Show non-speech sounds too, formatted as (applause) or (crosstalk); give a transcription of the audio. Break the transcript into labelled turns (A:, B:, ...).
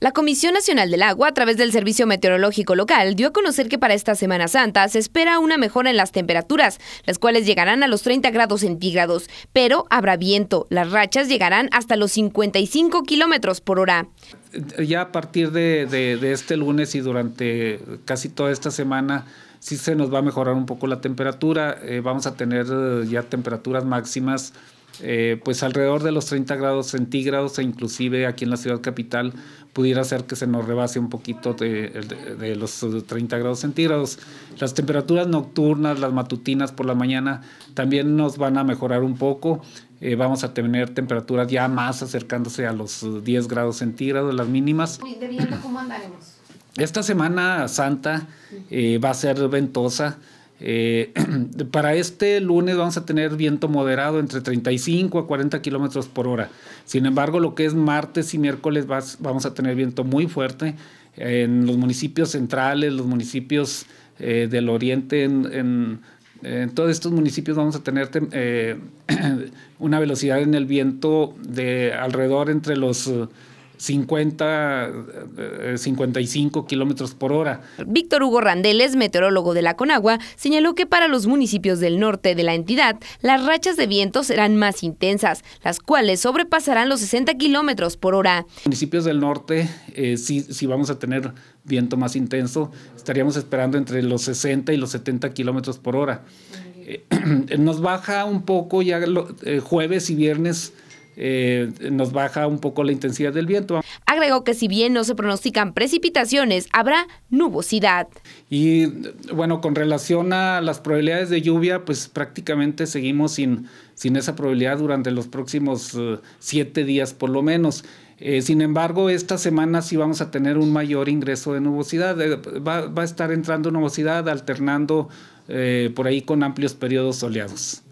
A: La Comisión Nacional del Agua, a través del Servicio Meteorológico Local, dio a conocer que para esta Semana Santa se espera una mejora en las temperaturas, las cuales llegarán a los 30 grados centígrados, pero habrá viento. Las rachas llegarán hasta los 55 kilómetros por hora.
B: Ya a partir de, este lunes y durante casi toda esta semana, sí se nos va a mejorar un poco la temperatura. Eh, vamos a tener eh, ya temperaturas máximas eh, pues alrededor de los 30 grados centígrados e inclusive aquí en la ciudad capital pudiera ser que se nos rebase un poquito de, los 30 grados centígrados. Las temperaturas nocturnas, las matutinas por la mañana también nos van a mejorar un poco. Eh, vamos a tener temperaturas ya más acercándose a los 10 grados centígrados, las mínimas.
A: ¿De viento cómo andaremos?
B: Esta Semana Santa eh, va a ser ventosa eh, (clears throat) para este lunes vamos a tener viento moderado entre 35 a 40 kilómetros por hora. Sin embargo, lo que es martes y miércoles vamos a tener viento muy fuerte en los municipios centrales, los municipios eh, del oriente, en, todos estos municipios vamos a tener eh, (clears throat) una velocidad en el viento de alrededor entre los 50, 55 eh, kilómetros por hora. Víctor Hugo
A: Randeles, meteorólogo de la Conagua, señaló que para los municipios del norte de la entidad, las rachas de viento serán más intensas, las cuales sobrepasarán los 60 kilómetros por hora.
B: Municipios del norte, eh, si vamos a tener viento más intenso, estaríamos esperando entre los 60 y los 70 kilómetros por hora. Eh, (clears throat) nos baja un poco ya jueves y viernes eh, nos baja un poco la intensidad del viento.
A: Agregó que si bien no se pronostican precipitaciones, habrá nubosidad.
B: Y bueno, con relación a las probabilidades de lluvia, pues prácticamente seguimos sin, esa probabilidad durante los próximos eh, siete días por lo menos. Eh, sin embargo, esta semana sí vamos a tener un mayor ingreso de nubosidad. Va, va, a estar entrando nubosidad alternando por ahí con amplios periodos soleados.